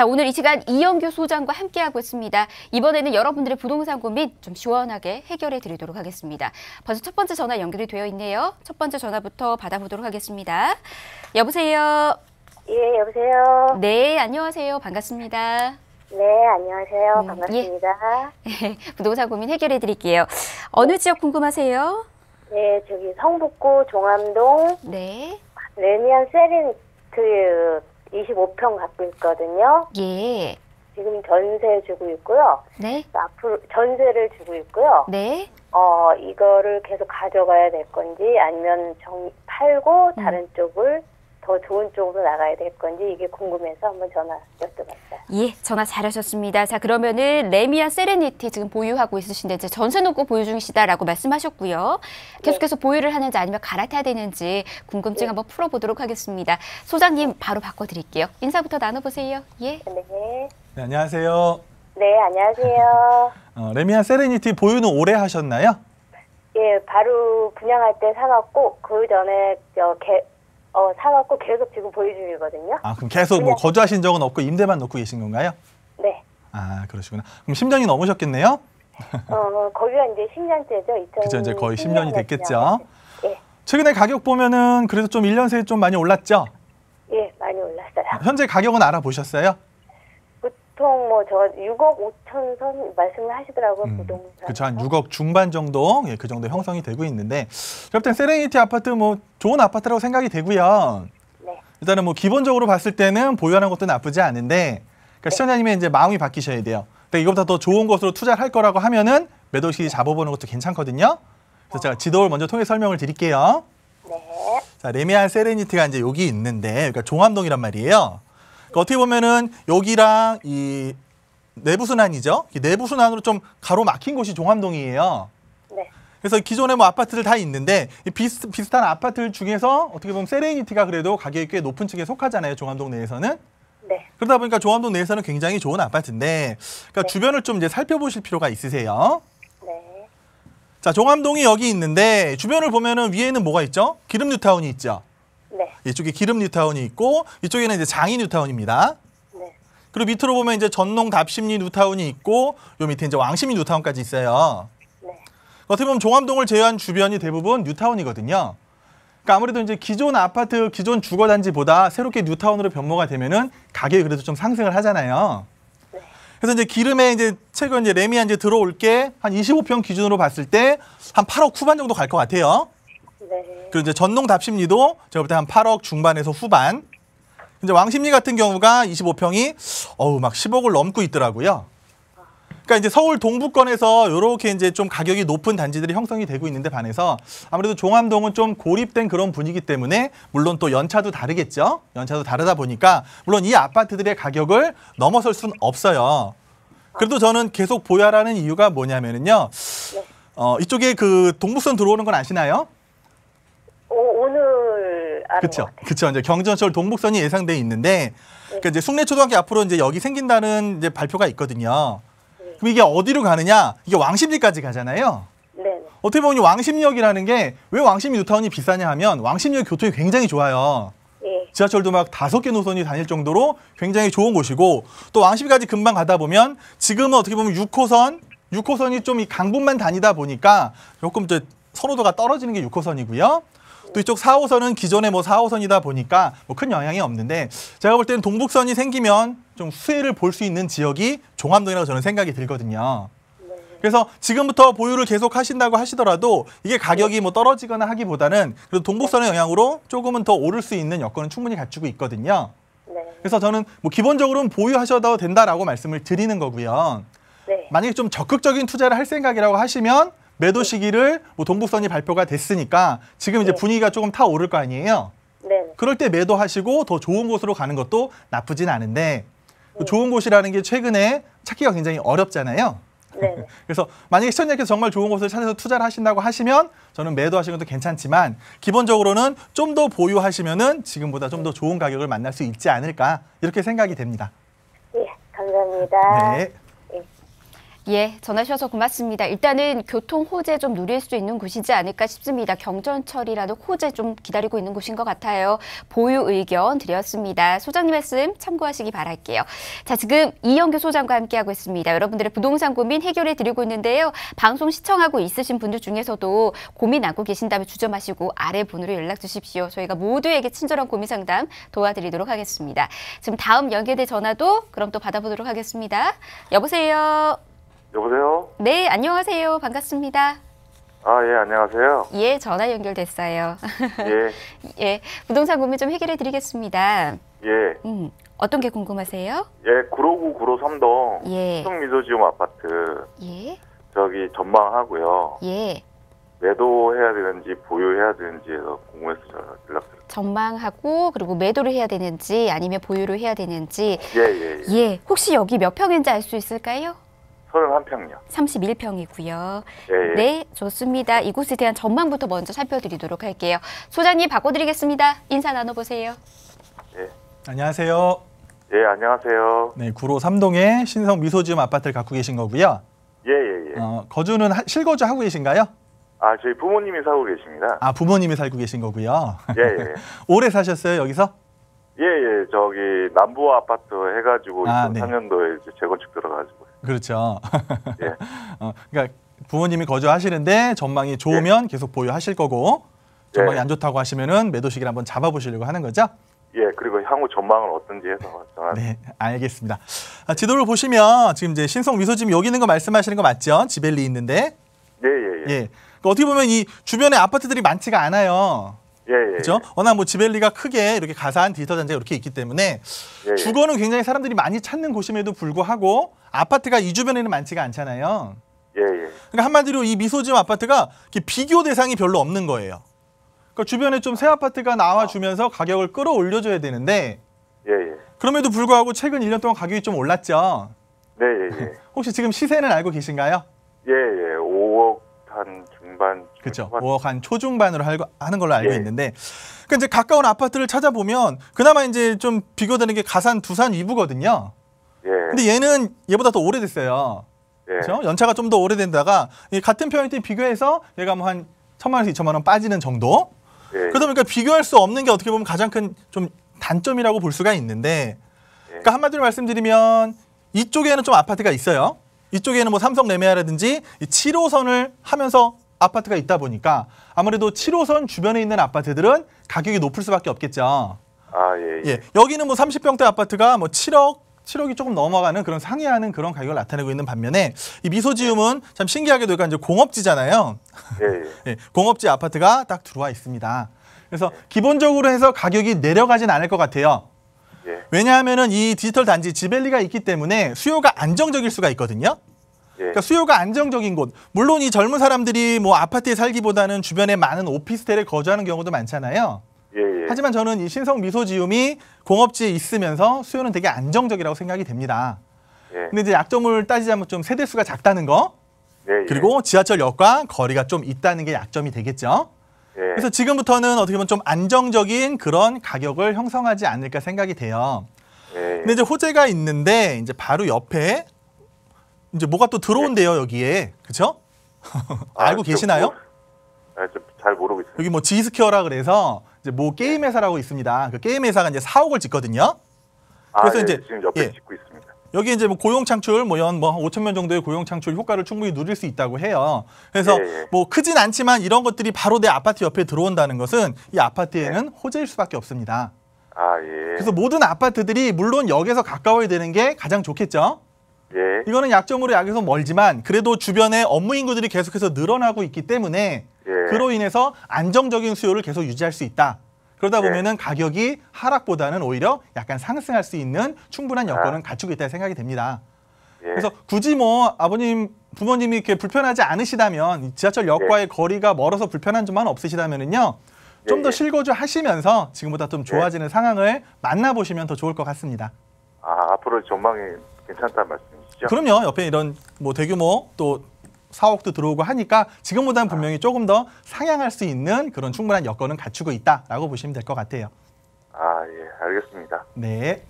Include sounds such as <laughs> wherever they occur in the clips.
자, 오늘 이 시간 이영규 소장과 함께하고 있습니다. 이번에는 여러분들의 부동산 고민 좀 시원하게 해결해 드리도록 하겠습니다. 벌써 첫 번째 전화 연결이 되어 있네요. 첫 번째 전화부터 받아보도록 하겠습니다. 여보세요. 예, 여보세요. 네, 안녕하세요. 반갑습니다. 네, 안녕하세요. 네, 반갑습니다. 예. <laughs> 부동산 고민 해결해 드릴게요. 어느 지역 궁금하세요? 네, 저기 성북구 종암동. 네. 레미안 세린 그 25평 갖고 있거든요. 예. 지금 전세 주고 있고요. 네. 앞으로 전세를 주고 있고요. 네. 어, 이거를 계속 가져가야 될 건지 아니면 정, 팔고 다른 쪽을 더 좋은 쪽으로 나가야 될 건지 이게 궁금해서 한번 전화 여쭤봤어요. 예, 전화 잘하셨습니다. 자 그러면은 레미아 세레니티 지금 보유하고 있으신데 이제 전세 놓고 보유 중이시다라고 말씀하셨고요. 네. 계속해서 네. 보유를 하는지 아니면 갈아타야 되는지 궁금증 네. 한번 풀어보도록 하겠습니다. 소장님 바로 바꿔드릴게요. 인사부터 나눠보세요. 예. 네. 네 안녕하세요. 네, 안녕하세요. <laughs> 어, 레미안 세레니티 보유는 오래 하셨나요? 예, 바로 분양할 때 사놨고 그 전에 저 개, 어, 사갖고 계속 지금 보유 중이거든요. 아, 그럼 계속 뭐 거주하신 적은 없고 임대만 놓고 계신 건가요? 네. 아, 그러시구나. 그럼 10년이 넘으셨겠네요? 어, 거기가 이제 10년째죠. 2000... 그죠, 이제 거의 10년이 됐겠죠. 예. 최근에 가격 보면은 그래도 좀 1년 새에 좀 많이 올랐죠? 예, 많이 올랐어요. 현재 가격은 알아보셨어요? 보통 뭐저 6억 5천 선 말씀을 하시더라고요 음, 부동산. 그쵸 한 6억 중반 정도 예, 그 정도 형성이 되고 있는데 저부터 세레니티 아파트 뭐 좋은 아파트라고 생각이 되고요. 네. 일단은 뭐 기본적으로 봤을 때는 보유하는 것도 나쁘지 않은데 그러니까 네. 시청자님의 이제 마음이 바뀌셔야 돼요. 근데 이것보다더 좋은 것으로 투자할 거라고 하면은 매도 시기 잡아보는 것도 괜찮거든요. 그래서 어. 제가 지도를 먼저 통해 설명을 드릴게요. 네. 자 레미안 세레니티가 이제 여기 있는데 그러니까 종암동이란 말이에요. 그러니까 어떻게 보면은 여기랑 이 내부순환이죠. 내부순환으로 좀 가로막힌 곳이 종암동이에요. 네. 그래서 기존에 뭐 아파트들 다 있는데 비슷, 비슷한 아파트 중에서 어떻게 보면 세레니티가 그래도 가격이 꽤 높은 층에 속하잖아요. 종암동 내에서는. 네. 그러다 보니까 종암동 내에서는 굉장히 좋은 아파트인데 그러니까 네. 주변을 좀 이제 살펴보실 필요가 있으세요. 네. 자, 종암동이 여기 있는데 주변을 보면은 위에는 뭐가 있죠? 기름 뉴타운이 있죠. 이쪽에 기름 뉴타운이 있고 이쪽에는 이제 장인 뉴타운입니다. 네. 그리고 밑으로 보면 이제 전농 답심리 뉴타운이 있고 요 밑에 이제 왕심리 뉴타운까지 있어요. 네. 그러니까 어떻게 보면 종암동을 제외한 주변이 대부분 뉴타운이거든요. 그러니까 아무래도 이제 기존 아파트, 기존 주거단지보다 새롭게 뉴타운으로 변모가 되면은 가격이 그래도 좀 상승을 하잖아요. 네. 그래서 이제 기름에 이제 최근 이제 레미안 이제 들어올 게 한 25평 기준으로 봤을 때 한 8억 후반 정도 갈 것 같아요. 네. 그리고 이제 전농 답심리도 제가 볼때한 8억 중반에서 후반. 이제 왕십리 같은 경우가 25평이 어우 막 10억을 넘고 있더라고요. 그러니까 이제 서울 동부권에서 이렇게 이제 좀 가격이 높은 단지들이 형성이 되고 있는데 반해서 아무래도 종암동은 좀 고립된 그런 분위기 때문에 물론 또 연차도 다르겠죠. 연차도 다르다 보니까 물론 이 아파트들의 가격을 넘어설 수는 없어요. 그래도 저는 계속 보유하라는 이유가 뭐냐면은요. 네. 어, 이쪽에 그 동북선 들어오는 건 아시나요? 나가는 그쵸, 것 같아요. 그렇죠. 이제 경전철 동북선이 예상돼 있는데 네. 그러니까 이제 숭례초등학교 앞으로 이제 여기 생긴다는 이제 발표가 있거든요. 네. 그럼 이게 어디로 가느냐? 이게 왕십리까지 가잖아요. 네. 어떻게 보면 왕십리역이라는 게 왜 왕십리 뉴타운이 비싸냐 하면 왕십리역 교통이 굉장히 좋아요. 네. 지하철도 막 다섯 개 노선이 다닐 정도로 굉장히 좋은 곳이고 또 왕십리까지 금방 가다 보면 지금은 어떻게 보면 6호선, 6호선이 좀 이 강북만 다니다 보니까 조금 이제 선호도가 떨어지는 게 6호선이고요. 또 이쪽 4호선은 기존의 뭐 4호선이다 보니까 뭐 큰 영향이 없는데 제가 볼 때는 동북선이 생기면 좀 수혜를 볼 수 있는 지역이 종암동이라고 저는 생각이 들거든요. 그래서 지금부터 보유를 계속 하신다고 하시더라도 이게 가격이 뭐 떨어지거나 하기보다는 그래도 동북선의 영향으로 조금은 더 오를 수 있는 여건은 충분히 갖추고 있거든요. 그래서 저는 뭐 기본적으로는 보유하셔도 된다라고 말씀을 드리는 거고요. 네. 만약에 좀 적극적인 투자를 할 생각이라고 하시면 매도 시기를 뭐 동북선이 발표가 됐으니까 지금 이제 네. 분위기가 조금 타오를 거 아니에요? 네. 그럴 때 매도하시고 더 좋은 곳으로 가는 것도 나쁘진 않은데 네. 좋은 곳이라는 게 최근에 찾기가 굉장히 어렵잖아요. 네. <laughs> 그래서 만약에 시청자께서 정말 좋은 곳을 찾아서 투자를 하신다고 하시면 저는 매도하시는 것도 괜찮지만 기본적으로는 좀 더 보유하시면은 지금보다 좀 더 좋은 가격을 만날 수 있지 않을까 이렇게 생각이 됩니다. 예, 감사합니다. 네. 예, 전화 주셔서 고맙습니다. 일단은 교통 호재 좀 누릴 수 있는 곳이지 않을까 싶습니다. 경전철이라도 호재 좀 기다리고 있는 곳인 것 같아요. 보유 의견 드렸습니다. 소장님 말씀 참고하시기 바랄게요. 자, 지금 이영규 소장과 함께하고 있습니다. 여러분들의 부동산 고민 해결해 드리고 있는데요. 방송 시청하고 있으신 분들 중에서도 고민 하고 계신다면 주저마시고 아래 번호로 연락 주십시오. 저희가 모두에게 친절한 고민 상담 도와드리도록 하겠습니다. 지금 다음 연계대 전화도 그럼 또 받아보도록 하겠습니다. 여보세요. 여보세요? 네, 안녕하세요. 반갑습니다. 아, 예, 안녕하세요. 예, 전화 연결됐어요. 예. <laughs> 예, 부동산 고민 좀 해결해 드리겠습니다. 예. 음, 어떤 게 궁금하세요? 예, 구로구 구로 3동 예. 충미소지움 아파트. 예. 저기 전망하고요. 예. 매도해야 되는지 보유해야 되는지 해서 공모해서 연락드렸어요. 전망하고 그리고 매도를 해야 되는지 아니면 보유를 해야 되는지. 예, 예. 예. 예 혹시 여기 몇 평인지 알 수 있을까요? 31평이요. 31평이고요. 예, 예, 네, 좋습니다. 이곳에 대한 전망부터 먼저 살펴드리도록 할게요. 소장님 바꿔드리겠습니다. 인사 나눠보세요. 네. 안녕하세요. 예, 안녕하세요. 네, 구로 3동에 신성 미소지음 아파트를 갖고 계신 거고요. 예, 예, 예. 어, 거주는 하, 실거주 하고 계신가요? 아, 저희 부모님이 살고 계십니다. 아, 부모님이 살고 계신 거고요. 예, 예. <laughs> 오래 사셨어요, 여기서? 예, 예. 저기 남부 아파트 해가지고 아, 2003년도에 네. 재건축 들어가지고 그렇죠. 예. <laughs> 어, 그러니까 부모님이 거주하시는데 전망이 좋으면 예. 계속 보유하실 거고 전망이 예. 안 좋다고 하시면은 매도 시기를 한번 잡아보시려고 하는 거죠. 예, 그리고 향후 전망은 어떤지 해서 정한. 네, 알겠습니다. 아, 지도를 보시면 지금 이제 신성 미소집 여기 있는 거 말씀하시는 거 맞죠? 지벨리 있는데. 예, 예, 예. 예. 그러니까 어떻게 보면 이 주변에 아파트들이 많지가 않아요. 예, 예. 그죠? 예. 워낙 뭐 지벨리가 크게 이렇게 가사한 디지털 단지가 이렇게 있기 때문에 예, 예. 주거는 굉장히 사람들이 많이 찾는 곳임에도 불구하고 아파트가 이 주변에는 많지가 않잖아요. 예, 예. 그러니까 한마디로 이미소지음 아파트가 비교 대상이 별로 없는 거예요. 그러니까 주변에 좀 새 아파트가 나와주면서 가격을 끌어올려줘야 되는데 예, 예. 그럼에도 불구하고 최근 1년 동안 가격이 좀 올랐죠. 네, 예, 예. 혹시 지금 시세는 알고 계신가요? 예, 예. 5억 한 중반. 그렇죠. 5억 한 초중반으로 알고, 하는 걸로 알고 예. 있는데 그러니까 이제 가까운 아파트를 찾아보면 그나마 이제 좀 비교되는 게 가산, 두산 이부거든요 예. 근데 얘는 얘보다 더 오래됐어요. 예. 그렇죠? 연차가 좀 더 오래된다가 같은 평형때 비교해서 얘가 뭐 한 천만 원에서 이천만 원 빠지는 정도. 예. 그러다 보니까 비교할 수 없는 게 어떻게 보면 가장 큰 좀 단점이라고 볼 수가 있는데. 예. 그러니까 한마디로 말씀드리면 이쪽에는 좀 아파트가 있어요. 이쪽에는 뭐 삼성 레메아라든지 7호선을 하면서 아파트가 있다 보니까 아무래도 7호선 주변에 있는 아파트들은 가격이 높을 수밖에 없겠죠. 아, 예, 예. 예 여기는 뭐 30평대 아파트가 뭐 7억 7억이 조금 넘어가는 그런 상회하는 그런 가격을 나타내고 있는 반면에 이 미소지음은 참 신기하게도 이제 공업지잖아요. 예, 예. <laughs> 예. 공업지 아파트가 딱 들어와 있습니다. 그래서 기본적으로 해서 가격이 내려가진 않을 것 같아요. 예. 왜냐하면이 디지털 단지 지벨리가 있기 때문에 수요가 안정적일 수가 있거든요. 예. 그러니까 수요가 안정적인 곳. 물론 이 젊은 사람들이 뭐 아파트에 살기보다는 주변에 많은 오피스텔에 거주하는 경우도 많잖아요. 하지만 저는 이 신성 미소지움이 공업지에 있으면서 수요는 되게 안정적이라고 생각이 됩니다. 예. 근데 이제 약점을 따지자면 좀 세대수가 작다는 거 예, 예. 그리고 지하철역과 거리가 좀 있다는 게 약점이 되겠죠. 예. 그래서 지금부터는 어떻게 보면 좀 안정적인 그런 가격을 형성하지 않을까 생각이 돼요. 예, 예. 근데 이제 호재가 있는데 이제 바로 옆에 이제 뭐가 또 들어온대요 여기에 그렇죠? <laughs> 알고 아, 계시나요? 뭐, 아, 잘 모르고 있어요. 여기 뭐 지스퀘어라 그래서 이제 뭐 게임 회사라고 있습니다. 그 게임 회사가 이제 사옥을 짓거든요. 그래서 아, 예, 이제 지금 옆에 예. 짓고 있습니다. 여기 이제 뭐 고용 창출 뭐 연뭐 뭐 5천 명 정도의 고용 창출 효과를 충분히 누릴 수 있다고 해요. 그래서 예, 예, 뭐 크진 않지만 이런 것들이 바로 내 아파트 옆에 들어온다는 것은 이 아파트에는 예. 호재일 수밖에 없습니다. 아, 예. 그래서 모든 아파트들이 물론 역에서 가까워야 되는 게 가장 좋겠죠. 예. 이거는 약점으로 약에서 멀지만 그래도 주변에 업무 인구들이 계속해서 늘어나고 있기 때문에 예. 그로 인해서 안정적인 수요를 계속 유지할 수 있다. 그러다 예. 보면은 가격이 하락보다는 오히려 약간 상승할 수 있는 충분한 아. 여건은 아. 갖추고 있다 생각이 됩니다. 예. 그래서 굳이 뭐 아버님 부모님이 이렇게 불편하지 않으시다면 지하철 역과의 거리가 멀어서 불편한 점만 없으시다면은요. 좀더 예. 실거주 하시면서 지금보다 좀 좋아지는 예. 상황을 만나보시면 더 좋을 것 같습니다. 아, 앞으로 전망이 괜찮다는 말씀이시죠? 그럼요. 옆에 이런 뭐 대규모 또 사억도 들어오고 하니까 지금보다는 분명히 아. 조금 더 상향할 수 있는 그런 충분한 여건은 갖추고 있다라고 보시면 될 것 같아요. 아, 예, 알겠습니다. 네.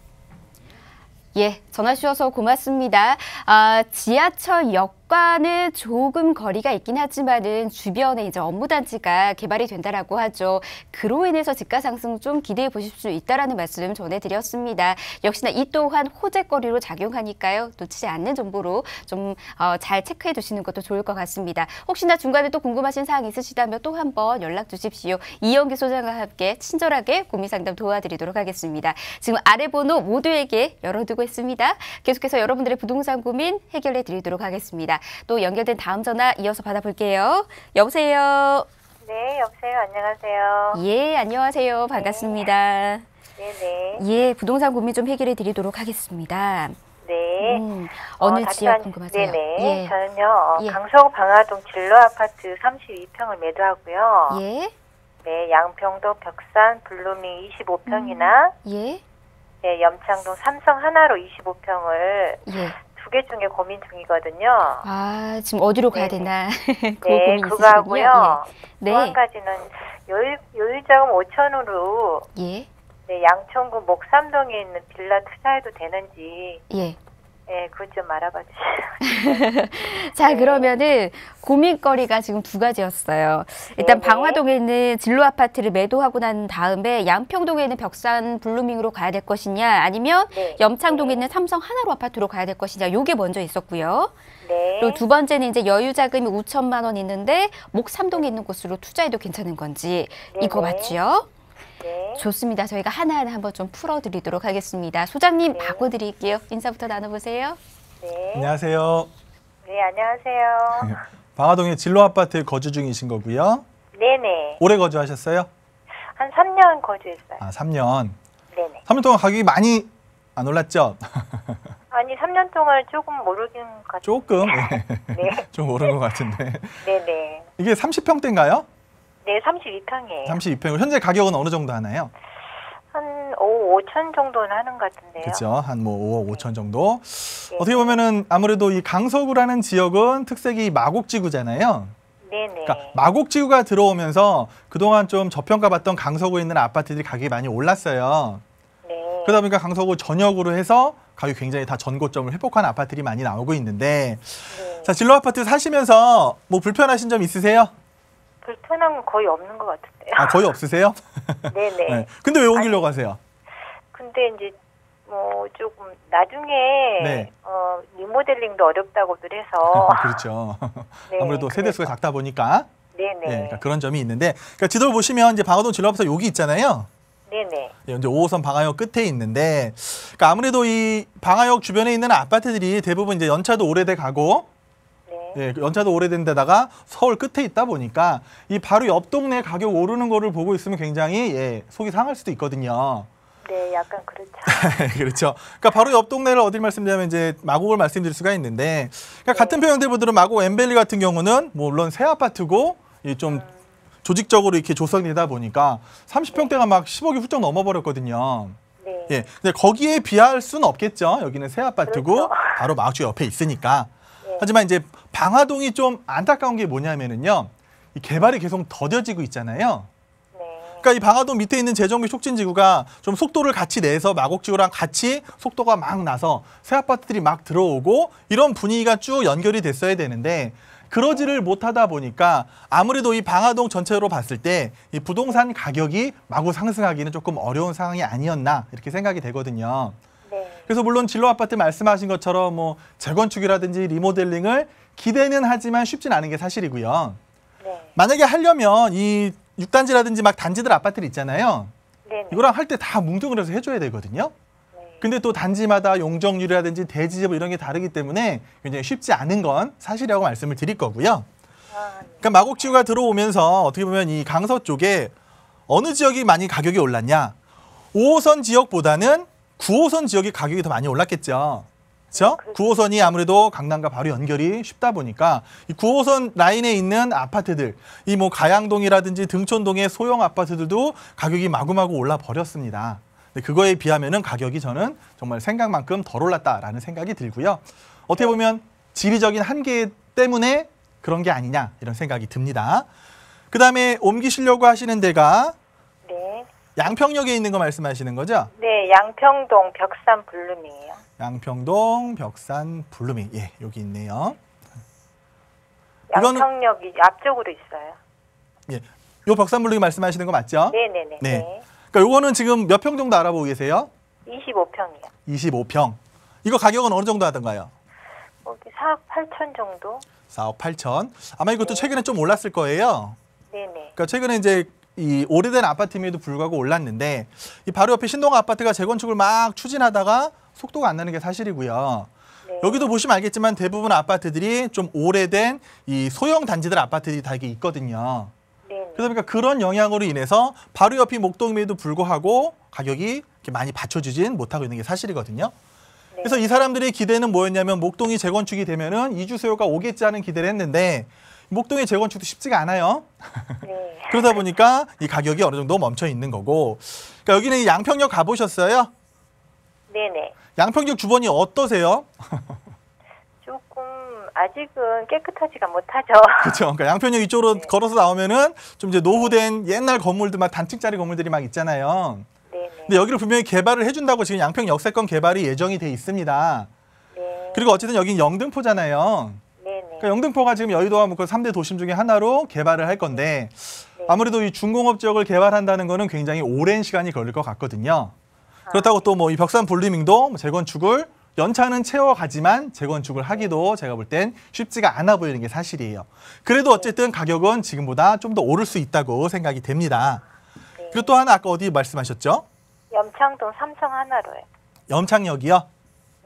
예, 전화 주셔서 고맙습니다. 아, 지하철 역과는 조금 거리가 있긴 하지만은 주변에 이제 업무 단지가 개발이 된다라고 하죠. 그로 인해서 집가 상승 좀 기대해 보실 수 있다라는 말씀 전해드렸습니다. 역시나 이 또한 호재거리로 작용하니까요. 놓치지 않는 정보로 좀잘 어, 체크해 두시는 것도 좋을 것 같습니다. 혹시나 중간에 또 궁금하신 사항 있으시다면 또 한번 연락 주십시오. 이영기 소장과 함께 친절하게 고민 상담 도와드리도록 하겠습니다. 지금 아래 번호 모두에게 열어두고 있습니다. 계속해서 여러분들의 부동산 고민 해결해 드리도록 하겠습니다. 또 연결된 다음 전화 이어서 받아볼게요. 여보세요. 네, 여보세요. 안녕하세요. 예, 안녕하세요. 반갑습니다. 네, 네. 예, 부동산 고민 좀 해결해 드리도록 하겠습니다. 네. 음, 어, 어느 어, 지역 한, 궁금하세요? 네네. 예. 저는요 예. 강서구 방화동 진로 아파트 32평을 매도하고요. 예. 네, 양평도 벽산 블루밍 25평이나 음, 예. 예, 염창동 삼성 하나로 25평을 예. 두개 중에 고민 중이거든요. 아, 지금 어디로 가야 네. 되나? <laughs> 그 네, 그거하고요. 예. 네. 네. 또한 가지는 요일, 요일자금 5천으로 예. 네, 양천구 목삼동에 있는 빌라 투자해도 되는지 예. 네, 그것 좀 알아봐 주세요. <laughs> 자, 네. 그러면은 고민거리가 지금 두 가지였어요. 일단 네 방화동에 있는 진로 아파트를 매도하고 난 다음에 양평동에 있는 벽산 블루밍으로 가야 될 것이냐, 아니면 네. 염창동에 있는 삼성 하나로 아파트로 가야 될 것이냐, 요게 먼저 있었고요. 네. 그리고 두 번째는 이제 여유 자금이 5천만 원 있는데 목삼동에 있는 곳으로 투자해도 괜찮은 건지 네 이거 맞지요? 네. 좋습니다. 저희가 하나하나 한번 좀 풀어드리도록 하겠습니다. 소장님 네. 바꿔드릴게요. 인사부터 나눠보세요. 네. 안녕하세요. 네, 안녕하세요. <laughs> 방화동의 진로아파트에 거주 중이신 거고요. 네네. 오래 거주하셨어요? 한 3년 거주했어요. 아, 3년. 네네. 3년 동안 가격이 많이 안 올랐죠? <laughs> 아니, 3년 동안 조금 오르긴 같아요. 조금? <laughs> 네. 좀 오른 것 같은데. 네네. 이게 30평대인가요? 네, 32평이에요. 32평. 현재 가격은 어느 정도 하나요? 한 5, 5천 정도는 하는 것 같은데요. 그렇죠. 한뭐 5억 5천 정도. 네. 어떻게 보면은 아무래도 이 강서구라는 지역은 특색이 마곡지구잖아요. 네네. 네. 그러니까 마곡지구가 들어오면서 그동안 좀 저평가받던 강서구에 있는 아파트들이 가격이 많이 올랐어요. 네. 그러다 보니까 강서구 전역으로 해서 가격 이 굉장히 다 전고점을 회복한 아파트들이 많이 나오고 있는데 네. 자 진로 아파트 사시면서 뭐 불편하신 점 있으세요? 불편함은 거의 없는 것 같은데요. 아 거의 없으세요? 네네. <laughs> 네. 네. 근데 왜 옮기려고 아니, 하세요? 근데 이제 뭐 조금 나중에 네. 어, 리모델링도 어렵다고들 해서 <laughs> 아, 그렇죠. 네, 아무래도 세대 수가 작다 보니까 네네. 네. 네, 그러니까 그런 점이 있는데 그러니까 지도를 보시면 이제 방화동 진로합사 여기 있잖아요. 네네. 이제 5호선 방화역 끝에 있는데, 그러니까 아무래도 이 방화역 주변에 있는 아파트들이 대부분 이제 연차도 오래돼 가고, 예, 연차도 오래된 데다가 서울 끝에 있다 보니까 이 바로 옆 동네 가격 오르는 거를 보고 있으면 굉장히 예, 속이 상할 수도 있거든요. 네, 약간 그렇죠. <laughs> 그렇죠. 그러니까 바로 옆 동네를 어딜 말씀드리면 이제 마곡을 말씀드릴 수가 있는데, 그러니까 네. 같은 표현대부들은 마곡 엠벨리 같은 경우는 뭐 물론 새 아파트고 이좀 음. 조직적으로 이렇게 조성되다 보니까 30평대가 막 10억이 훌쩍 넘어버렸거든요. 네. 예, 근데 거기에 비할 수는 없겠죠. 여기는 새 아파트고 그렇죠. 바로 마주 옆에 있으니까. 하지만 이제 방화동이 좀 안타까운 게 뭐냐면은요. 이 개발이 계속 더뎌지고 있잖아요. 네. 그러니까 이 방화동 밑에 있는 재정비 촉진지구가 좀 속도를 같이 내서 마곡지구랑 같이 속도가 막 나서 새 아파트들이 막 들어오고 이런 분위기가 쭉 연결이 됐어야 되는데 그러지를 못하다 보니까 아무래도 이 방화동 전체로 봤을 때 이 부동산 가격이 마구 상승하기는 조금 어려운 상황이 아니었나 이렇게 생각이 되거든요. 그래서 물론 진로 아파트 말씀하신 것처럼 뭐 재건축이라든지 리모델링을 기대는 하지만 쉽진 않은 게 사실이고요. 네. 만약에 하려면 이 6단지라든지 막 단지들 아파트들 있잖아요. 네네. 이거랑 할 때 다 뭉뚱을 해서 해줘야 되거든요. 네. 근데 또 단지마다 용적률이라든지 대지재부 이런 게 다르기 때문에 굉장히 쉽지 않은 건 사실이라고 말씀을 드릴 거고요. 아, 네. 그러니까 마곡지구가 들어오면서 어떻게 보면 이 강서 쪽에 어느 지역이 많이 가격이 올랐냐. 5호선 지역보다는 9호선 지역이 가격이 더 많이 올랐겠죠. 그렇죠? 9호선이 아무래도 강남과 바로 연결이 쉽다 보니까 이 9호선 라인에 있는 아파트들 이 뭐 가양동이라든지 등촌동의 소형 아파트들도 가격이 마구마구 올라 버렸습니다. 그거에 비하면은 가격이 저는 정말 생각만큼 덜 올랐다라는 생각이 들고요. 어떻게 보면 지리적인 한계 때문에 그런 게 아니냐 이런 생각이 듭니다. 그다음에 옮기시려고 하시는 데가 네. 양평역에 있는 거 말씀하시는 거죠? 네. 양평동 벽산 블루밍이요. 양평동 벽산 블루밍. 예, 여기 있네요. 양평역 이 앞쪽으로 있어요. 예. 요 벽산 블루밍 말씀하시는 거 맞죠? 네네네. 네 네. 네. 네. 그러니까 요거는 지금 몇 평 정도 알아보고 계세요? 25평이요. 25평. 이거 가격은 어느 정도 하던가요? 거기 4억 8천 정도? 4억 8천. 아마 이것도 네. 최근에 좀 올랐을 거예요. 네네. 그러니까 최근에 이제 이 오래된 아파트임에도 불구하고 올랐는데 이 바로 옆에 신동 아파트가 재건축을 막 추진하다가 속도가 안 나는 게 사실이고요. 네. 여기도 보시면 알겠지만 대부분 아파트들이 좀 오래된 이 소형 단지들 아파트들이 다 이게 있거든요. 그러니까 그런 영향으로 인해서 바로 옆이 목동임에도 불구하고 가격이 많이 받쳐주진 못하고 있는 게 사실이거든요. 네. 그래서 이 사람들의 기대는 뭐였냐면 목동이 재건축이 되면은 이주 수요가 오겠지 하는 기대를 했는데 목동의 재건축도 쉽지가 않아요. <laughs> 네. 그러다 보니까 이 가격이 어느 정도 멈춰 있는 거고. 그러니까 여기는 양평역 가보셨어요? 네네. 양평역 주변이 어떠세요? <laughs> 조금 아직은 깨끗하지가 못하죠. <laughs> 그렇죠. 그러니까 양평역 이쪽으로 네. 걸어서 나오면은 좀 이제 노후된 옛날 건물들 막 단층짜리 건물들이 막 있잖아요. 네네. 근데 여기를 분명히 개발을 해준다고 지금 양평 역세권 개발이 예정이 돼 있습니다. 네. 그리고 어쨌든 여긴 영등포잖아요. 그러니까 영등포가 지금 여의도와 묶은 뭐 3대 그 도심 중에 하나로 개발을 할 건데 네. 아무래도 이 중공업 지역을 개발한다는 거는 굉장히 오랜 시간이 걸릴 것 같거든요. 그렇다고 또 뭐 이 벽산 블리밍도 뭐 재건축을 연차는 채워가지만 재건축을 하기도 네. 제가 볼 땐 쉽지가 않아 보이는 게 사실이에요. 그래도 어쨌든 가격은 지금보다 좀 더 오를 수 있다고 생각이 됩니다. 네. 그리고 또 하나 아까 어디 말씀하셨죠? 염창동 삼성 하나로요. 염창역이요?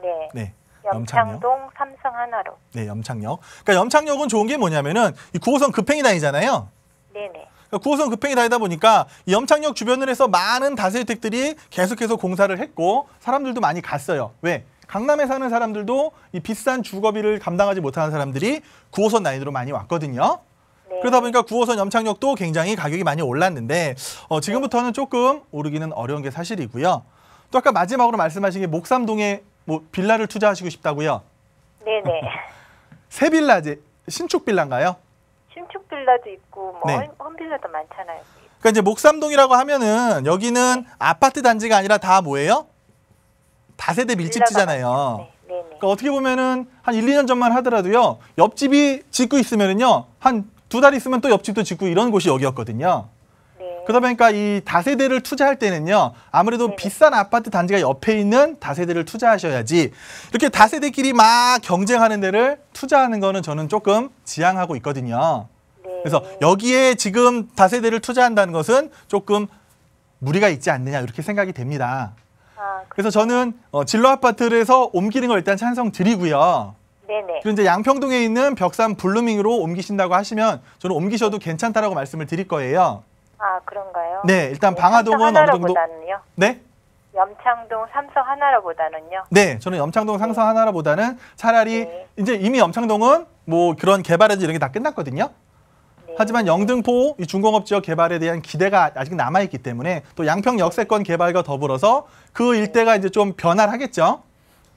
네. 네. 염창동 삼성 하나로. 네, 염창역. 그러니까 염창역은 좋은 게 뭐냐면은 이 9호선 급행이 다니잖아요. 네네. 그러니까 구호선 급행이 다니다 보니까 염창역 주변을 해서 많은 다세주택들이 계속해서 공사를 했고 사람들도 많이 갔어요. 왜? 강남에 사는 사람들도 이 비싼 주거비를 감당하지 못하는 사람들이 9호선 난이도로 많이 왔거든요. 네. 그러다 보니까 9호선 염창역도 굉장히 가격이 많이 올랐는데 어, 지금부터는 네. 조금 오르기는 어려운 게 사실이고요. 또 아까 마지막으로 말씀하신 게 목삼동에 뭐 빌라를 투자하시고 싶다고요? 네네. <laughs> 새 빌라지 신축 빌라인가요? 신축 빌라도 있고 뭐 네. 홈 빌라도 많잖아요. 그러니까 이제 목삼동이라고 하면은 여기는 네. 아파트 단지가 아니라 다 뭐예요? 다세대 밀집지잖아요. 네, 네, 그러니까 어떻게 보면은 한 1, 2년 전만 하더라도요. 옆집이 짓고 있으면은요. 한 두 달 있으면 또 옆집도 짓고 이런 곳이 여기였거든요. 그러다 보니까 이 다세대를 투자할 때는요. 아무래도 네. 비싼 아파트 단지가 옆에 있는 다세대를 투자하셔야지 이렇게 다세대끼리 막 경쟁하는 데를 투자하는 거는 저는 조금 지양하고 있거든요. 네. 그래서 여기에 지금 다세대를 투자한다는 것은 조금 무리가 있지 않느냐 이렇게 생각이 됩니다. 아, 그래서 저는 어, 진로 아파트에서 옮기는 걸 일단 찬성 드리고요. 네네. 그리고 이제 양평동에 있는 벽산 블루밍으로 옮기신다고 하시면 저는 옮기셔도 네. 괜찮다라고 말씀을 드릴 거예요. 아 그런가요? 네, 일단 네, 방화동은 어느 정도. 네. 염창동 삼성 하나라보다는요? 네, 저는 염창동 삼성 네. 하나라보다는 차라리 네. 이제 이미 염창동은 뭐 그런 개발이지 이런 게 다 끝났거든요. 네. 하지만 영등포 이 중공업 지역 개발에 대한 기대가 아직 남아 있기 때문에 또 양평 역세권 개발과 더불어서 그 네. 일대가 이제 좀 변화를 하겠죠.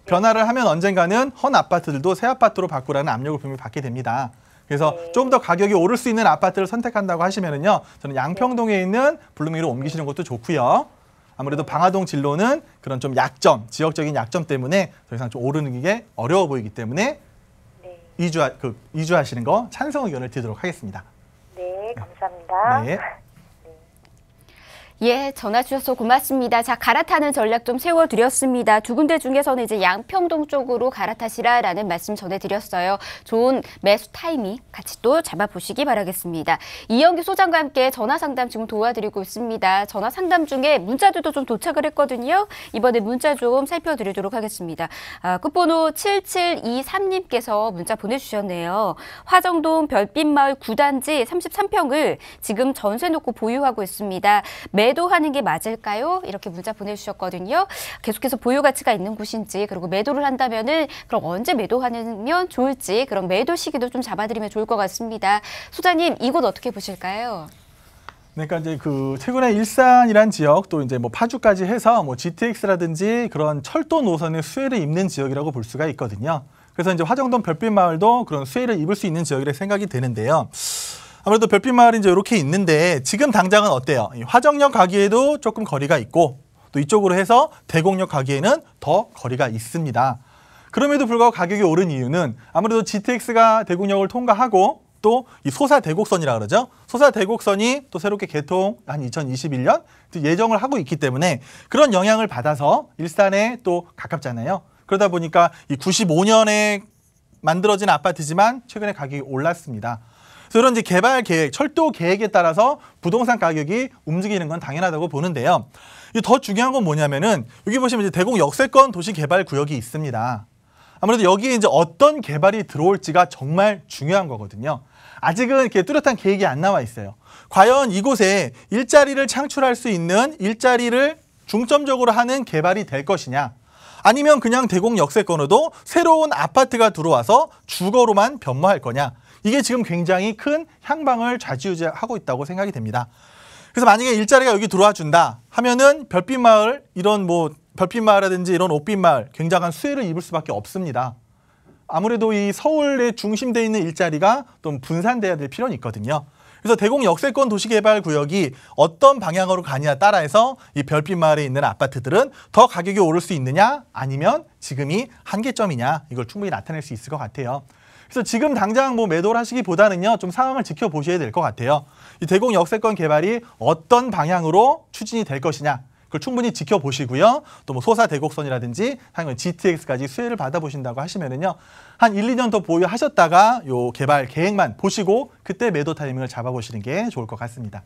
변화를 하면 언젠가는 헌 아파트들도 새 아파트로 바꾸라는 압력을 분명히 받게 됩니다. 그래서 좀 더 가격이 오를 수 있는 아파트를 선택한다고 하시면은요. 저는 양평동에 있는 블루밍으로 옮기시는 것도 좋고요. 아무래도 방화동 진로는 그런 좀 약점, 지역적인 약점 때문에 더 이상 좀 오르는 게 어려워 보이기 때문에 네. 이주 하그 이주하시는 거 찬성 의견을 드리도록 하겠습니다. 네, 감사합니다. 네. 예, 전화 주셔서 고맙습니다. 자, 갈아타는 전략 좀 세워드렸습니다. 두 군데 중에서는 이제 양평동 쪽으로 갈아타시라라는 말씀 전해드렸어요. 좋은 매수 타이밍 같이 또 잡아보시기 바라겠습니다. 이영규 소장과 함께 전화 상담 지금 도와드리고 있습니다. 전화 상담 중에 문자들도 좀 도착을 했거든요. 이번에 문자 좀 살펴드리도록 하겠습니다. 아, 끝번호 7723님께서 문자 보내주셨네요. 화정동 별빛마을 9단지 33평을 지금 전세 놓고 보유하고 있습니다. 매 매도하는 게 맞을까요? 이렇게 문자 보내주셨거든요. 계속해서 보유 가치가 있는 곳인지 그리고 매도를 한다면은 그럼 언제 매도하면 좋을지 그런 매도 시기도 좀 잡아드리면 좋을 것 같습니다. 소장님 이곳 어떻게 보실까요? 네, 그러니까 이제 그 최근에 일산이란 지역 또 이제 뭐 파주까지 해서 뭐 GTX라든지 그런 철도 노선의 수혜를 입는 지역이라고 볼 수가 있거든요. 그래서 이제 화정동 별빛마을도 그런 수혜를 입을 수 있는 지역이라 생각이 되는데요. 아무래도 별빛 마을은 이제 이렇게 있는데 지금 당장은 어때요? 화정역 가기에도 조금 거리가 있고 또 이쪽으로 해서 대곡역 가기에는 더 거리가 있습니다. 그럼에도 불구하고 가격이 오른 이유는 아무래도 GTX가 대곡역을 통과하고 또 이 소사 대곡선이라 그러죠. 소사 대곡선이 또 새롭게 개통 한 2021년 예정을 하고 있기 때문에 그런 영향을 받아서 일산에 또 가깝잖아요. 그러다 보니까 이 95년에 만들어진 아파트지만 최근에 가격이 올랐습니다. 그래서 이런 이제 개발 계획, 철도 계획에 따라서 부동산 가격이 움직이는 건 당연하다고 보는데요. 더 중요한 건 뭐냐면은 여기 보시면 이제 대공 역세권 도시 개발 구역이 있습니다. 아무래도 여기에 이제 어떤 개발이 들어올지가 정말 중요한 거거든요. 아직은 이렇게 뚜렷한 계획이 안 나와 있어요. 과연 이곳에 일자리를 창출할 수 있는 일자리를 중점적으로 하는 개발이 될 것이냐 아니면 그냥 대공 역세권으로도 새로운 아파트가 들어와서 주거로만 변모할 거냐 이게 지금 굉장히 큰 향방을 좌지우지하고 있다고 생각이 됩니다. 그래서 만약에 일자리가 여기 들어와 준다 하면은 별빛 마을 이런 뭐 별빛 마을이라든지 이런 옥빛 마을 굉장한 수혜를 입을 수밖에 없습니다. 아무래도 이서울의 중심되어 있는 일자리가 좀 분산돼야 될 필요는 있거든요. 그래서 대공 역세권 도시개발 구역이 어떤 방향으로 가느냐 따라서이 별빛 마을에 있는 아파트들은 더 가격이 오를 수 있느냐 아니면 지금이 한계점이냐 이걸 충분히 나타낼 수 있을 것 같아요. 그래서 지금 당장 뭐 매도를 하시기보다는요. 좀 상황을 지켜보셔야 될 것 같아요. 이 대공 역세권 개발이 어떤 방향으로 추진이 될 것이냐. 그걸 충분히 지켜보시고요. 또 뭐 소사 대곡선이라든지 당연히 GTX까지 수혜를 받아보신다고 하시면은요. 한 1, 2년 더 보유하셨다가 요 개발 계획만 보시고 그때 매도 타이밍을 잡아보시는 게 좋을 것 같습니다.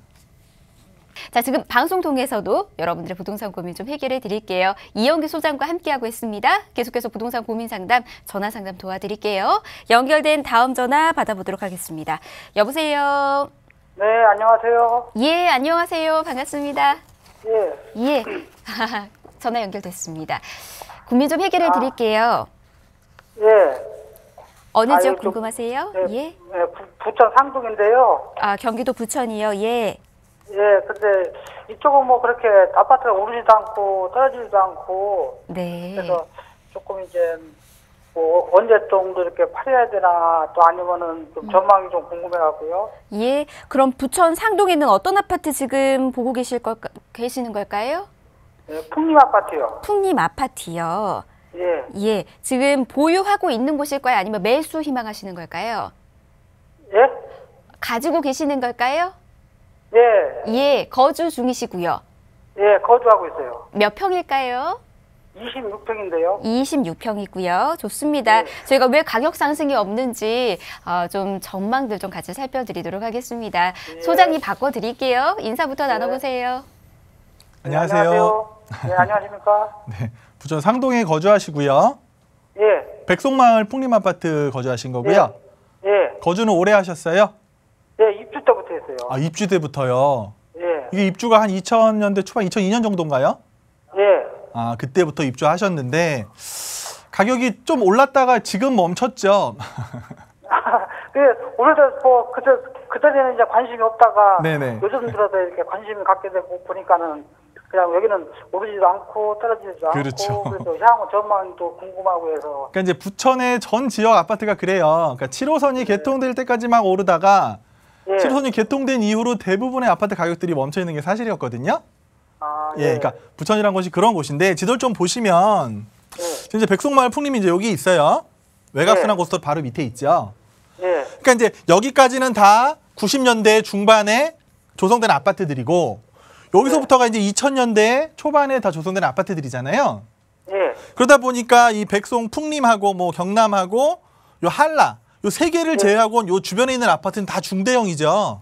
자, 지금 방송 통해서도 여러분들의 부동산 고민 좀 해결해 드릴게요. 이영규 소장과 함께하고 있습니다. 계속해서 부동산 고민 상담, 전화 상담 도와드릴게요. 연결된 다음 전화 받아보도록 하겠습니다. 여보세요. 네, 안녕하세요. 예, 안녕하세요. 반갑습니다. 예. 예. <laughs> 전화 연결됐습니다. 고민 좀 해결해 아. 드릴게요. 예. 어느 아, 지역 궁금하세요? 네, 예, 예. 예. 부천 상동인데요. 아, 경기도 부천이요. 예. 예, 근데 이쪽은 뭐 그렇게 아파트가 오르지도 않고 떨어지지도 않고 네. 그래서 조금 이제 뭐 언제 정도 이렇게 팔아야 되나 또 아니면은 좀 음. 전망이 좀 궁금해갖고요. 예, 그럼 부천 상동에 있는 어떤 아파트 지금 보고 계실 걸 계시는 걸까요? 예, 풍림 아파트요. 풍림 아파트요. 예. 예, 지금 보유하고 있는 곳일거예요 아니면 매수 희망하시는 걸까요? 예? 가지고 계시는 걸까요? 예. 예, 거주 중이시고요. 예, 거주하고 있어요. 몇 평일까요? 26평인데요. 26평이고요. 좋습니다. 네. 저희가 왜 가격 상승이 없는지 어, 좀 전망들 좀 같이 살펴드리도록 하겠습니다. 네. 소장님 바꿔드릴게요. 인사부터 네. 나눠보세요. 안녕하세요. 네, 안녕하세요. 네, 안녕하십니까. <laughs> 네, 부천 상동에 거주하시고요. 예. 백송마을 풍림아파트 거주하신 거고요. 예. 거주는 오래 하셨어요? 있어요. 아 입주 때부터요. 예. 이게 입주가 한 2000년대 초반 2002년 정도인가요? 예. 아 그때부터 입주하셨는데 가격이 좀 올랐다가 지금 멈췄죠. 아, 그 오늘도 뭐 그때 그때는 이제 관심이 없다가 네네. 요즘 들어서 이렇게 관심을 갖게 되고 보니까는 그냥 여기는 오르지도 않고 떨어지지도 그렇죠. 않고 그래서 향후 전망도 궁금하고 해서 그러니까 이제 부천의 전 지역 아파트가 그래요. 그러니까 7호선이 네. 개통될 때까지 막 오르다가 예. 7호선이 개통된 이후로 대부분의 아파트 가격들이 멈춰 있는 게 사실이었거든요. 아, 예. 예. 그러니까 부천이란 곳이 그런 곳인데 지도를 좀 보시면 예. 이제 백송마을 풍림이 이제 여기 있어요. 외곽순환 예. 고속도로 바로 밑에 있죠. 예. 그러니까 이제 여기까지는 다 90년대 중반에 조성된 아파트들이고 여기서부터가 이제 2000년대 초반에 다 조성된 아파트들이잖아요. 예. 그러다 보니까 이 백송 풍림하고 뭐 경남하고 요 한라 요세 개를 네. 제외하고는 요 주변에 있는 아파트는 다 중대형이죠.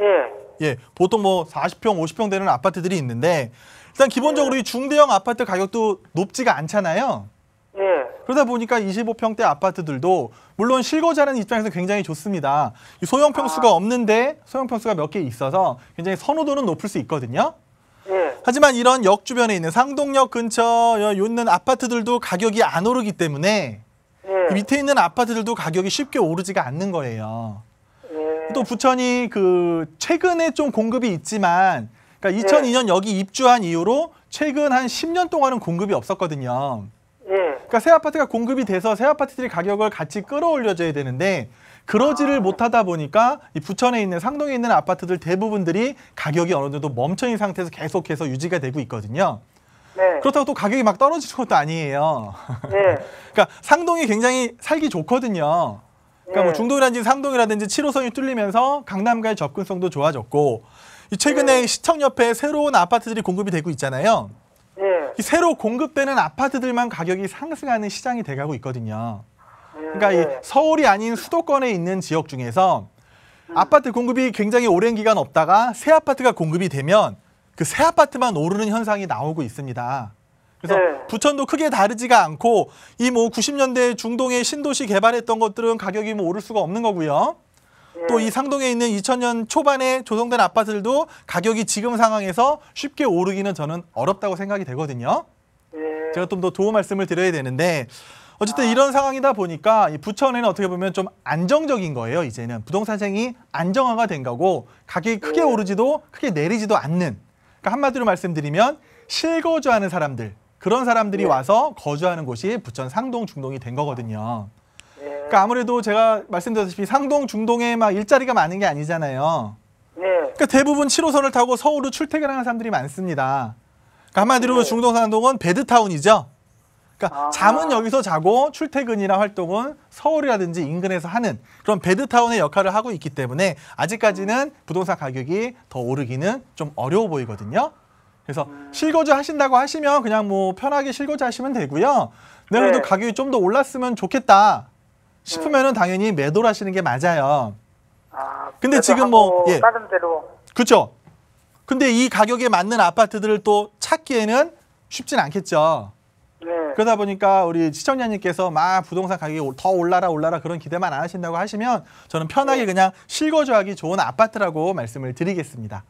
예. 예. 보통 뭐 40평, 50평 되는 아파트들이 있는데 일단 기본적으로 네. 이 중대형 아파트 가격도 높지가 않잖아요. 예. 그러다 보니까 25평대 아파트들도 물론 실거자는 입장에서 굉장히 좋습니다. 소형 평수가 아. 없는데 소형 평수가 몇 개 있어서 굉장히 선호도는 높을 수 있거든요. 하지만 이런 역 주변에 있는 상동역 근처 에 있는 아파트들도 가격이 안 오르기 때문에 네. 밑에 있는 아파트들도 가격이 쉽게 오르지가 않는 거예요. 네. 또 부천이 그 최근에 좀 공급이 있지만 그러니까 2002년 여기 입주한 이후로 최근 한 10년 동안은 공급이 없었거든요. 그러니까 새 아파트가 공급이 돼서 새 아파트들이 가격을 같이 끌어올려줘야 되는데 그러지를 아. 못하다 보니까 이 부천에 있는 상동에 있는 아파트들 대부분들이 가격이 어느 정도 멈춰 있는 상태에서 계속해서 유지가 되고 있거든요. 네. 그렇다고 또 가격이 막 떨어지는 것도 아니에요. 네. <laughs> 그러니까 상동이 굉장히 살기 좋거든요. 그러니까 뭐 네. 뭐 중동이라든지 상동이라든지 7호선이 뚫리면서 강남과의 접근성도 좋아졌고 이 최근에 네. 시청 옆에 새로운 아파트들이 공급이 되고 있잖아요. 네. 이 새로 공급되는 아파트들만 가격이 상승하는 시장이 돼가고 있거든요. 그러니까 이 네. 서울이 아닌 수도권에 있는 지역 중에서 음. 아파트 공급이 굉장히 오랜 기간 없다가 새 아파트가 공급이 되면 그새 아파트만 오르는 현상이 나오고 있습니다. 그래서 네. 부천도 크게 다르지가 않고 이 뭐 90년대 중동의 신도시 개발했던 것들은 가격이 뭐 오를 수가 없는 거고요. 네. 또이 상동에 있는 2000년 초반에 조성된 아파트들도 가격이 지금 상황에서 쉽게 오르기는 저는 어렵다고 생각이 되거든요. 네. 제가 좀 더 도움 말씀을 드려야 되는데 어쨌든 아. 이런 상황이다 보니까 이 부천에는 어떻게 보면 좀 안정적인 거예요. 이제는 부동산생이 안정화가 된 거고 가격이 크게 네. 오르지도 크게 내리지도 않는 그러니까 한마디로 말씀드리면 실거주하는 사람들 그런 사람들이 네. 와서 거주하는 곳이 부천 상동 중동이 된 거거든요. 네. 그러니까 아무래도 제가 말씀드렸다시피 상동 중동에 막 일자리가 많은 게 아니잖아요. 네. 그러니까 대부분 7호선을 타고 서울로 출퇴근하는 사람들이 많습니다. 그러니까 한마디로 네. 중동 상동은 베드타운이죠. 그러니까 아. 잠은 여기서 자고 출퇴근이나 활동은 서울이라든지 인근에서 하는 그런 베드타운의 역할을 하고 있기 때문에 아직까지는 부동산 가격이 더 오르기는 좀 어려워 보이거든요. 그래서 음. 실거주 하신다고 하시면 그냥 뭐 편하게 실거주 하시면 되고요. 네. 그래도 가격이 좀 더 올랐으면 좋겠다 싶으면은 음. 당연히 매도를 하시는 게 맞아요. 아, 근데 지금 뭐 예. 대로 그렇죠. 근데 이 가격에 맞는 아파트들을 또 찾기에는 쉽진 않겠죠. 네. 그러다 보니까 우리 시청자님께서 막 부동산 가격이 더 올라라 올라라 그런 기대만 안 하신다고 하시면 저는 편하게 네. 그냥 실거주하기 좋은 아파트라고 말씀을 드리겠습니다.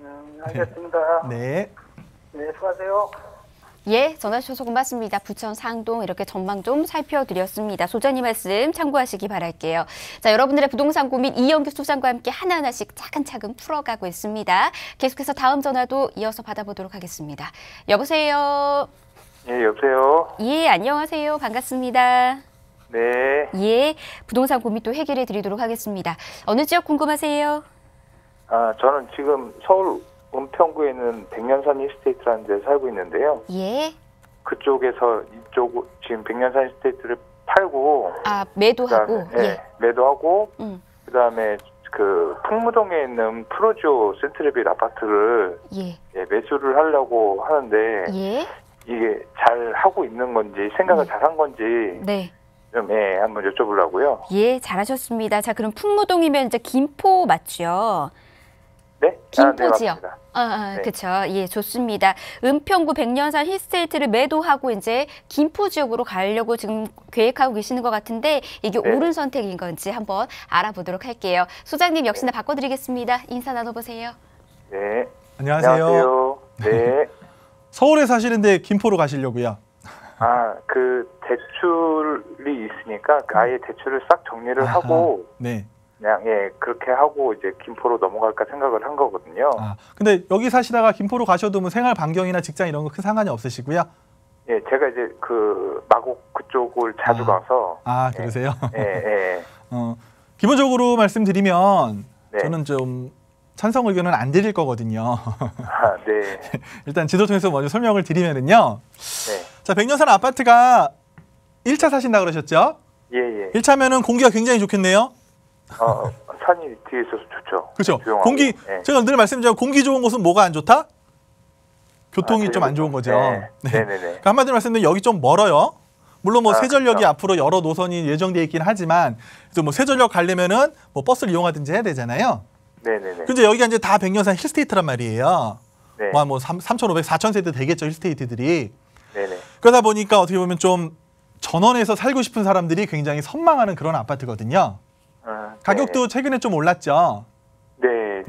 음, 알겠습니다. <laughs> 네. 네, 수고하세요. 예, 전화 주셔서 고맙습니다. 부천 상동 이렇게 전망 좀 살펴드렸습니다. 소장님 말씀 참고하시기 바랄게요. 자, 여러분들의 부동산 고민 이영규 소장과 함께 하나하나씩 차근차근 풀어가고 있습니다. 계속해서 다음 전화도 이어서 받아보도록 하겠습니다. 여보세요. 예, 여보세요. 예, 안녕하세요. 반갑습니다. 네. 예, 부동산 고민 또 해결해 드리도록 하겠습니다. 어느 지역 궁금하세요? 아, 저는 지금 서울 은평구에 있는 백년산 힐스테이트라는 데 살고 있는데요. 예. 그쪽에서 이쪽 지금 백년산 힐스테이트를 팔고 아, 매도하고 그다음에, 예. 예. 매도하고 음. 그다음에 그 풍무동에 있는 프로조 센트레빌 아파트를 예. 예, 매수를 하려고 하는데 예. 이게 잘 하고 있는 건지 생각을 네. 잘한 건지 네. 좀 예, 한번 여쭤보려고요. 예, 잘하셨습니다. 자, 그럼 풍무동이면 이제 김포 맞죠? 네? 김포 아, 네, 지역. 맞습 아, 아 네. 그렇죠. 예, 좋습니다. 은평구 백년산 힐스테이트를 매도하고 이제 김포 지역으로 가려고 지금 계획하고 계시는 것 같은데 이게 네. 옳은 선택인 건지 한번 알아보도록 할게요. 소장님 역시나 네. 바꿔드리겠습니다. 인사 나눠보세요. 네. 안녕하세요. 안녕하세요. <laughs> 네. 서울에 사시는데 김포로 가시려고요? 아, 그 대출이 있으니까 그 아예 대출을 싹 정리를 아하, 하고 네. 그냥 예, 그렇게 하고 이제 김포로 넘어갈까 생각을 한 거거든요. 아, 근데 여기 사시다가 김포로 가셔도 뭐 생활 반경이나 직장 이런 거 큰 상관이 없으시고요. 예, 제가 이제 그 마곡 그쪽을 자주 아, 가서 아, 그러세요? 예, 예. 예. <laughs> 어, 기본적으로 말씀드리면 네. 저는 좀 찬성 의견은 안 드릴 거거든요. <laughs> 아, 네. 일단 지도 통해서 먼저 설명을 드리면은요. 네. 자, 백년산 아파트가 1차 사신다 그러셨죠? 예, 예. 1차면은 공기가 굉장히 좋겠네요. 어, 어, 산이 뒤에 있어서 좋죠. 그렇죠. 조 공기 네. 제가 늘 말씀드려 공기 좋은 곳은 뭐가 안 좋다? 교통이 아, 좀안 좋은 거죠. 네네네. 예. 네, 네, 네. 그러니까 한마디로 말씀드리면 여기 좀 멀어요. 물론 뭐 아, 세전력이 그렇죠. 앞으로 여러 노선이 예정돼 있긴 하지만 또뭐 세전력 가려면은 뭐 버스를 이용하든지 해야 되잖아요. 네네네. 근데 여기가 이제 다백년사 힐스테이트란 말이에요. 네. 뭐뭐 3,500, 4,000세대 되겠죠 힐스테이트들이. 네네. 그러다 보니까 어떻게 보면 좀 전원에서 살고 싶은 사람들이 굉장히 선망하는 그런 아파트거든요. 아, 가격도 네. 최근에 좀 올랐죠. 네,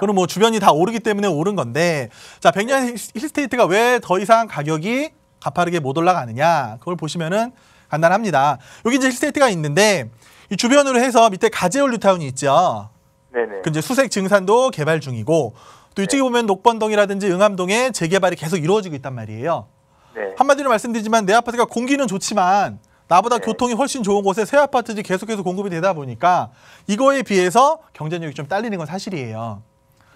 그럼 뭐 주변이 다 오르기 때문에 오른 건데, 자 백년 네. 힐스테이트가 왜 더 이상 가격이 가파르게 못 올라가느냐 그걸 보시면은 간단합니다. 여기 이제 힐스테이트가 있는데 이 주변으로 해서 밑에 가재올 뉴타운이 있죠. 네네. 그 이제 수색 증산도 개발 중이고 또 이쪽에 네. 보면 녹번동이라든지 응암동에 재개발이 계속 이루어지고 있단 말이에요. 네. 한마디로 말씀드리지만 내 아파트가 공기는 좋지만 나보다 네. 교통이 훨씬 좋은 곳에 새 아파트들이 계속해서 공급이 되다 보니까 이거에 비해서 경쟁력이 좀 딸리는 건 사실이에요.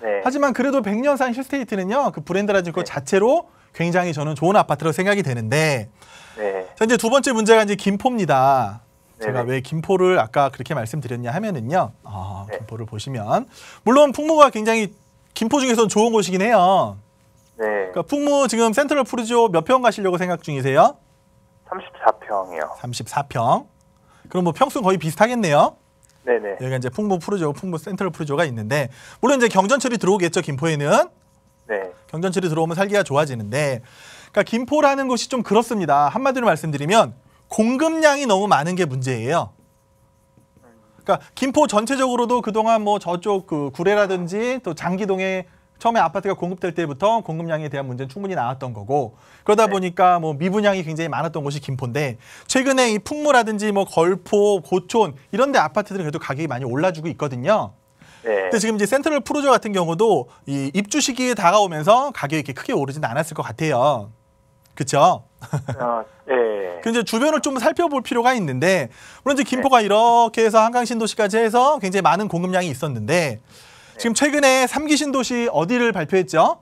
네. 하지만 그래도 백년산 힐스테이트는요 그 브랜드라든지 네. 그 자체로 굉장히 저는 좋은 아파트로 생각이 되는데 네. 자 이제 두 번째 문제가 이제 김포입니다. 제가 왜 김포를 아까 그렇게 말씀드렸냐 하면은요. 아, 네. 김포를 보시면 물론 풍모가 굉장히 김포 중에서 좋은 곳이긴 해요. 네. 그러니까 풍모 지금 센트럴 푸르지오 몇 평 가시려고 생각 중이세요? 34평이요. 34평. 그럼 뭐 평수는 거의 비슷하겠네요. 네네. 여기가 이제 풍모 푸르지 풍모 센트럴 푸르지가 있는데 물론 이제 경전철이 들어오겠죠 김포에는. 네. 경전철이 들어오면 살기가 좋아지는데, 그러니까 김포라는 곳이 좀 그렇습니다. 한마디로 말씀드리면 공급량이 너무 많은 게 문제예요. 그러니까 김포 전체적으로도 그동안 뭐 저쪽 그 구례라든지 또 장기동에 처음에 아파트가 공급될 때부터 공급량에 대한 문제는 충분히 나왔던 거고 그러다 네. 보니까 뭐 미분양이 굉장히 많았던 곳이 김포인데 최근에 이 풍무라든지 뭐 걸포, 고촌 이런 데 아파트들은 그래도 가격이 많이 올라주고 있거든요. 네. 근데 지금 이제 센트럴 프로저 같은 경우도 이 입주 시기에 다가오면서 가격이 이렇게 크게 오르진 않았을 것 같아요. 그렇죠. 어, 예. 그 <laughs> 이제 주변을 좀 살펴볼 필요가 있는데 물론 이제 김포가 네. 이렇게 해서 한강 신도시까지 해서 굉장히 많은 공급량이 있었는데 네. 지금 최근에 삼기 신도시 어디를 발표했죠?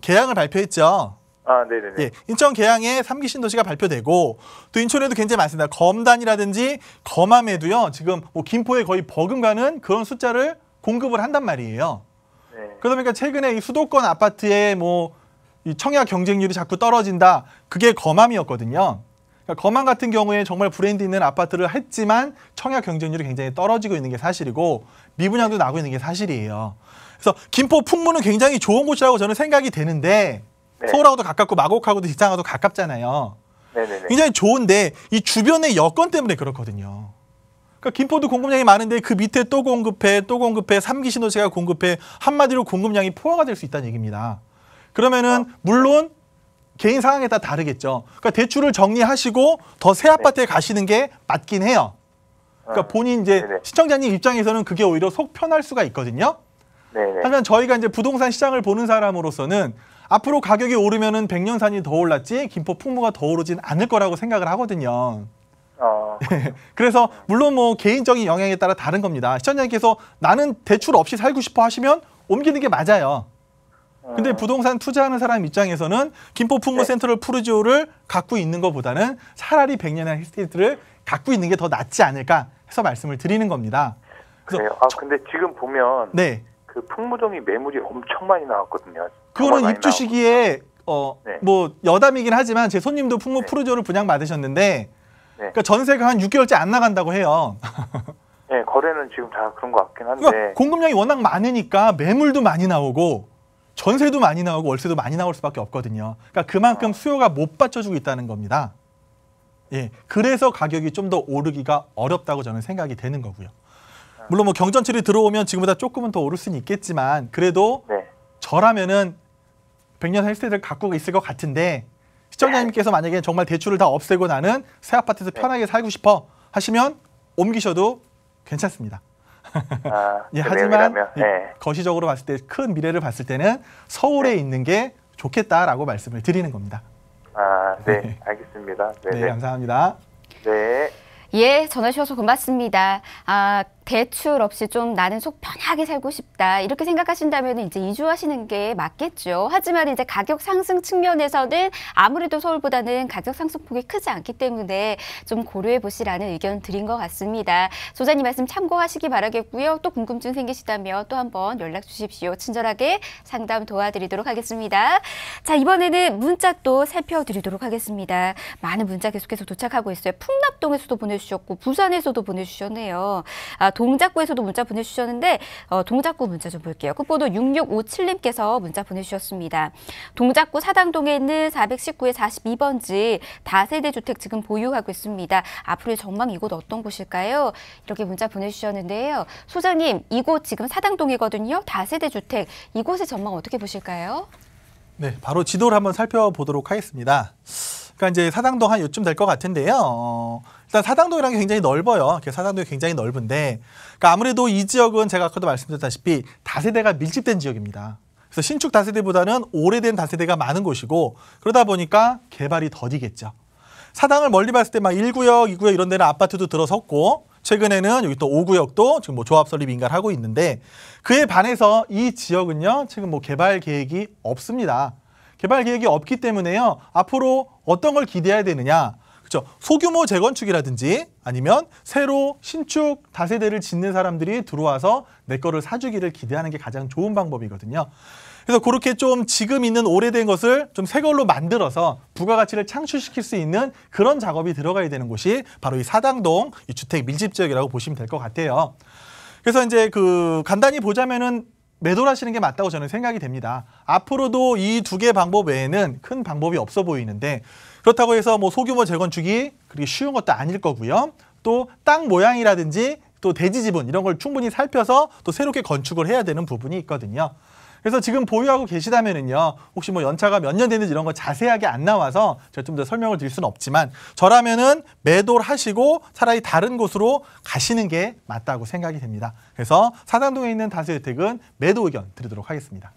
개항을 발표했죠. 아, 네네 예, 인천 개항에 삼기 신도시가 발표되고 또 인천에도 굉장히 많습니다. 검단이라든지 검암에도요. 지금 뭐 김포에 거의 버금가는 그런 숫자를 공급을 한단 말이에요. 네. 그러다 보니까 최근에 이 수도권 아파트에 뭐이 청약 경쟁률이 자꾸 떨어진다. 그게 거맘이었거든요 그러니까 거만 같은 경우에 정말 브랜드 있는 아파트를 했지만 청약 경쟁률이 굉장히 떨어지고 있는 게 사실이고 미분양도 나고 있는 게 사실이에요. 그래서 김포 풍문은 굉장히 좋은 곳이라고 저는 생각이 되는데 네. 서울하고도 가깝고 마곡하고도 직장하고도 가깝잖아요. 네, 네, 굉장히 좋은데 이 주변의 여건 때문에 그렇거든요. 그러니까 김포도 공급량이 많은데 그 밑에 또 공급해 또 공급해 삼기 신호체가 공급해 한마디로 공급량이 포화가 될 수 있다는 얘기입니다. 그러면은 물론 개인 상황에 따라 다르겠죠. 그러니까 대출을 정리하시고 더새 네. 아파트에 가시는 게 맞긴 해요. 그러니까 아, 본인 이제 네네. 시청자님 입장에서는 그게 오히려 속 편할 수가 있거든요. 네네. 하지만 저희가 이제 부동산 시장을 보는 사람으로서는 앞으로 가격이 오르면은 백년산이 더 올랐지 김포 풍무가 더 오르진 않을 거라고 생각을 하거든요. 어... <laughs> 그래서 물론 뭐 개인적인 영향에 따라 다른 겁니다. 시청자님께서 나는 대출 없이 살고 싶어 하시면 옮기는 게 맞아요. 근데 어. 부동산 투자하는 사람 입장에서는 김포풍무 네. 센트럴 푸르지오를 갖고 있는 것보다는 차라리 백년한 힐스테이트를 갖고 있는 게 더 낫지 않을까 해서 말씀을 드리는 겁니다. 그래요. 아 근데 지금 보면 네. 그 풍무동이 매물이 엄청 많이 나왔거든요. 그거는 입주 시기에 어뭐 네. 뭐 여담이긴 하지만 제 손님도 풍무 네. 푸르조를 분양 받으셨는데 네. 그러니까 전세가 한 6개월째 안 나간다고 해요. 네, 거래는 지금 다 그런 것 같긴 그러니까 한데 그러니까 공급량이 워낙 많으니까 매물도 많이 나오고 전세도 많이 나오고 월세도 많이 나올 수밖에 없거든요. 그러니까 그만큼 아. 수요가 못 받쳐주고 있다는 겁니다. 예, 그래서 가격이 좀 더 오르기가 어렵다고 저는 생각이 되는 거고요. 아. 물론 뭐 경전철이 들어오면 지금보다 조금은 더 오를 수는 있겠지만 그래도 네. 저라면은 100년 1세대를 갖고 있을 것 같은데 시청자님께서 만약에 정말 대출을 다 없애고 나는 새 아파트에서 네. 편하게 살고 싶어 하시면 옮기셔도 괜찮습니다. 아, 예, 그 하지만 네. 거시적으로 봤을 때 큰 미래를 봤을 때는 서울에 네. 있는 게 좋겠다라고 말씀을 드리는 겁니다. 아, 네, 네. 알겠습니다. 네네. 네, 네, 감사합니다. 네. 예, 전화 주셔서 고맙습니다. 아, 대출 없이 좀 나는 속 편하게 살고 싶다 이렇게 생각하신다면 이제 이주하시는 게 맞겠죠. 하지만 이제 가격 상승 측면에서는 아무래도 서울보다는 가격 상승폭이 크지 않기 때문에 좀 고려해 보시라는 의견 드린 것 같습니다. 조사님 말씀 참고하시기 바라겠고요. 또 궁금증 생기시다면 또 한번 연락 주십시오. 친절하게 상담 도와드리도록 하겠습니다. 자 이번에는 문자 또 살펴드리도록 하겠습니다. 많은 문자 계속해서 도착하고 있어요. 풍납동에서도 보내주셨고 부산에서도 보내주셨네요. 아, 동작구에서도 문자 보내주셨는데 어, 동작구 문자 좀 볼게요. 끝번호 6657님께서 문자 보내주셨습니다. 동작구 사당동에 있는 419의 42번지 다세대 주택 지금 보유하고 있습니다. 앞으로의 전망 이곳 어떤 곳일까요? 이렇게 문자 보내주셨는데요. 소장님 이곳 지금 사당동이거든요. 다세대 주택 이곳의 전망 어떻게 보실까요? 네, 바로 지도를 한번 살펴보도록 하겠습니다. 그러니까 이제 사당동 한 요쯤 될 것 같은데요. 어... 일단 사당동이라는 게 굉장히 넓어요. 사당동이 굉장히 넓은데 그러니까 아무래도 이 지역은 제가 아까도 말씀드렸다시피 다세대가 밀집된 지역입니다. 그래서 신축 다세대보다는 오래된 다세대가 많은 곳이고 그러다 보니까 개발이 더디겠죠. 사당을 멀리 봤을 때막 1구역, 2구역 이런 데는 아파트도 들어섰고 최근에는 여기 또 5구역도 지금 뭐 조합 설립 인가를 하고 있는데 그에 반해서 이 지역은요. 지금 뭐 개발 계획이 없습니다. 개발 계획이 없기 때문에요. 앞으로 어떤 걸 기대해야 되느냐. 그죠 소규모 재건축이라든지 아니면 새로 신축 다세대를 짓는 사람들이 들어와서 내 거를 사주기를 기대하는 게 가장 좋은 방법이거든요. 그래서 그렇게 좀 지금 있는 오래된 것을 좀 새 걸로 만들어서 부가가치를 창출시킬 수 있는 그런 작업이 들어가야 되는 곳이 바로 이 사당동 이 주택 밀집 지역이라고 보시면 될 것 같아요. 그래서 이제 그 간단히 보자면은 매도하시는 를게 맞다고 저는 생각이 됩니다. 앞으로도 이 두 개 방법 외에는 큰 방법이 없어 보이는데 그렇다고 해서 뭐 소규모 재건축이 그리 쉬운 것도 아닐 거고요. 또 땅 모양이라든지 또 대지 지분 이런 걸 충분히 살펴서 또 새롭게 건축을 해야 되는 부분이 있거든요. 그래서 지금 보유하고 계시다면은요 혹시 뭐 연차가 몇 년 됐는지 이런 거 자세하게 안 나와서 제가 좀 더 설명을 드릴 수는 없지만 저라면은 매도를 하시고 차라리 다른 곳으로 가시는 게 맞다고 생각이 됩니다. 그래서 사당동에 있는 다수혜택은 매도 의견 드리도록 하겠습니다.